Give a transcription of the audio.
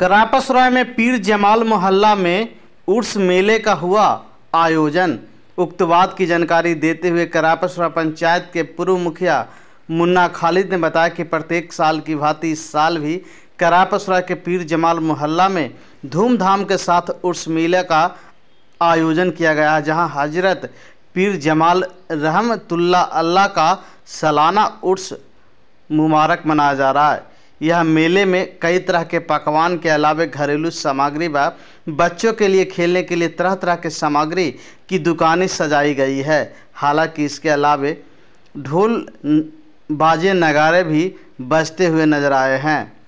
करापसराय में पीर जमाल मोहल्ला में उर्स मेले का हुआ आयोजन उक्तवाद की जानकारी देते हुए करापसराय पंचायत के पूर्व मुखिया मुन्ना खालिद ने बताया कि प्रत्येक साल की भांति इस साल भी करापसराय के पीर जमाल मोहल्ला में धूमधाम के साथ उर्स मेले का आयोजन किया गया है जहाँ हजरत पीर जमाल रहमतुल्ला अल्लाह का सालाना उर्स मुबारक मनाया जा रहा है यह मेले में कई तरह के पकवान के अलावे घरेलू सामग्री व बच्चों के लिए खेलने के लिए तरह तरह के सामग्री की दुकानें सजाई गई है हालांकि इसके अलावे ढोल बाजे नगारे भी बजते हुए नजर आए हैं